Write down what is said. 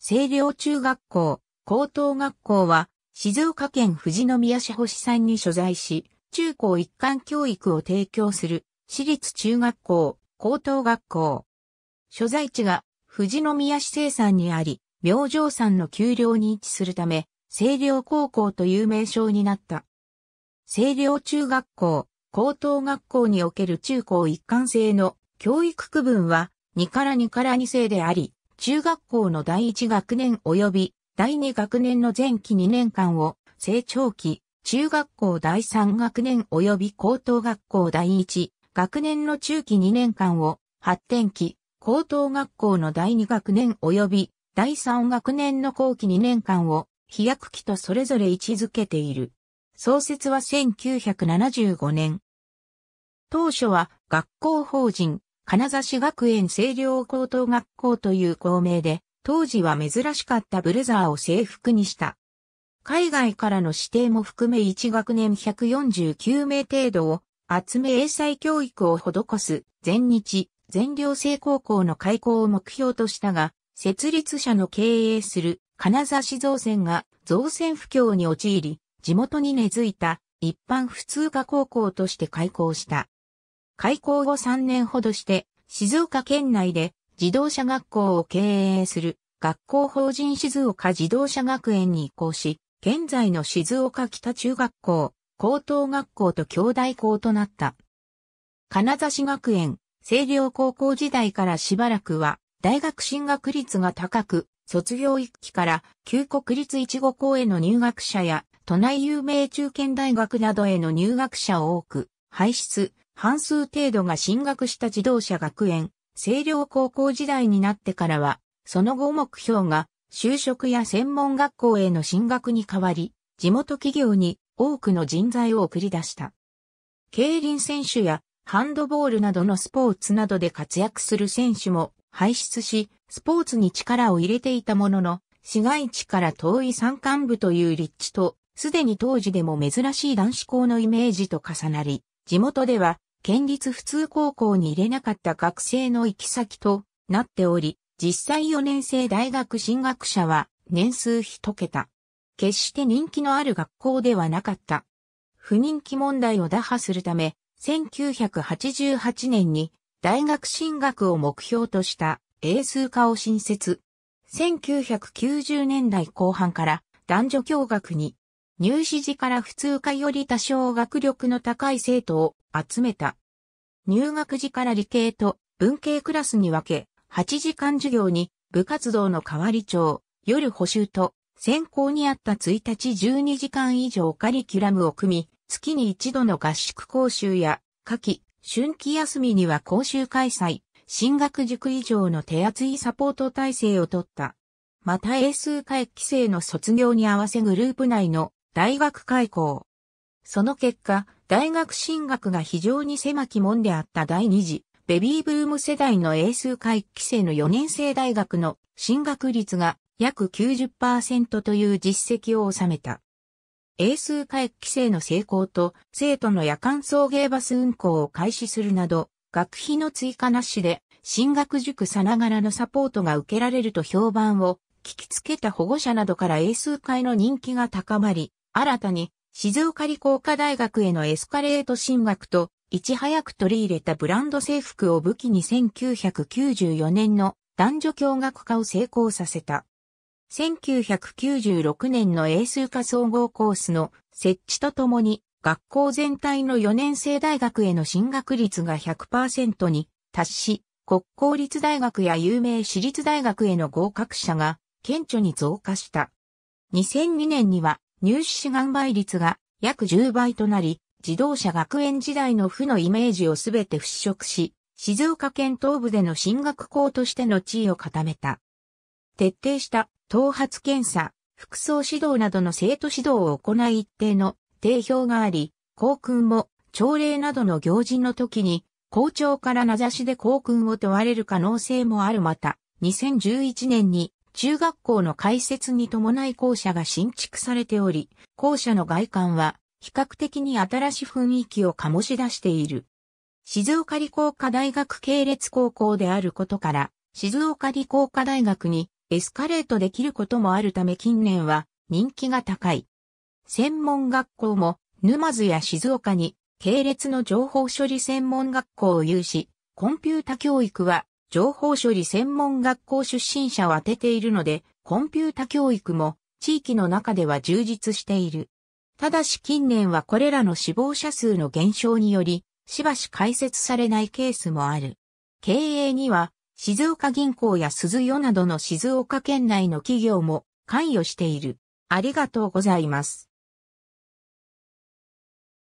清涼中学校、高等学校は、静岡県富士宮市星山に所在し、中高一貫教育を提供する、私立中学校、高等学校。所在地が、富士宮市生産にあり、明星山の丘陵に位置するため、清涼高校という名称になった。清涼中学校、高等学校における中高一貫制の教育区分は、2から2から2制であり、中学校の第1学年及び第2学年の前期2年間を、成長期、中学校第3学年及び高等学校第1学年の中期2年間を、発展期、高等学校の第2学年及び第3学年の後期2年間を、飛躍期とそれぞれ位置づけている。創設は1975年。当初は学校法人金指学園清涼高等学校という校名で、当時は珍しかったブレザーを制服にした。海外からの指定も含め1学年149名程度を集め英才教育を施す全日、全寮制高校の開校を目標としたが、設立者の経営する金指造船が造船不況に陥り、地元に根付いた一般普通科高校として開校した。開校後3年ほどして、静岡県内で自動車学校を経営する学校法人静岡自動車学園に移行し、現在の静岡北中学校、高等学校と兄弟校となった。金指学園、清涼高校時代からしばらくは、大学進学率が高く、卒業一期から旧国立一五校への入学者や、都内有名中堅大学などへの入学者を多く、排出、半数程度が進学した自動車学園、清涼高校時代になってからは、その後目標が就職や専門学校への進学に変わり、地元企業に多くの人材を送り出した。競輪選手やハンドボールなどのスポーツなどで活躍する選手も輩出し、スポーツに力を入れていたものの、市街地から遠い山間部という立地と、すでに当時でも珍しい男子校のイメージと重なり、地元では県立普通高校に入れなかった学生の行き先となっており、実際4年生大学進学者は年数一桁。決して人気のある学校ではなかった。不人気問題を打破するため、1988年に大学進学を目標とした英数科を新設。1990年代後半から男女共学に入試時から普通科より多少学力の高い生徒を集めた。入学時から理系と文系クラスに分け、8時間授業に部活動の代わり長、夜補習と選考にあった1日12時間以上カリキュラムを組み、月に一度の合宿講習や、夏季、春季休みには講習開催、進学塾以上の手厚いサポート体制を取った。また英数回規制の卒業に合わせグループ内の大学開校。その結果、大学進学が非常に狭き門であった第二次、ベビーブーム世代の英数回帰生の4年生大学の進学率が約90%という実績を収めた。英数回帰生の成功と生徒の夜間送迎バス運行を開始するなど、学費の追加なしで進学塾さながらのサポートが受けられると評判を聞きつけた保護者などから英数会の人気が高まり、新たに静岡理工科大学へのエスカレート進学と、いち早く取り入れたブランド制服を武器に1994年の男女共学化を成功させた。1996年の英数科総合コースの設置とともに、学校全体の4年生大学への進学率が100%に達し、国公立大学や有名私立大学への合格者が顕著に増加した。2002年には入試志願倍率が約10倍となり、自動車学園時代の負のイメージをすべて払拭し、静岡県東部での進学校としての地位を固めた。徹底した頭髪検査、服装指導などの生徒指導を行い一定の定評があり、校訓も朝礼などの行事の時に校長から名指しで校訓を問われる可能性もあるまた、2011年に中学校の開設に伴い校舎が新築されており、校舎の外観は比較的に新しい雰囲気を醸し出している。静岡理工科大学系列高校であることから、静岡理工科大学にエスカレートできることもあるため近年は人気が高い。専門学校も沼津や静岡に系列の情報処理専門学校を有し、コンピュータ教育は情報処理専門学校出身者を当てているので、コンピュータ教育も地域の中では充実している。ただし近年はこれらの死亡者数の減少により、しばし解説されないケースもある。経営には、静岡銀行や鈴代などの静岡県内の企業も関与している。ありがとうございます。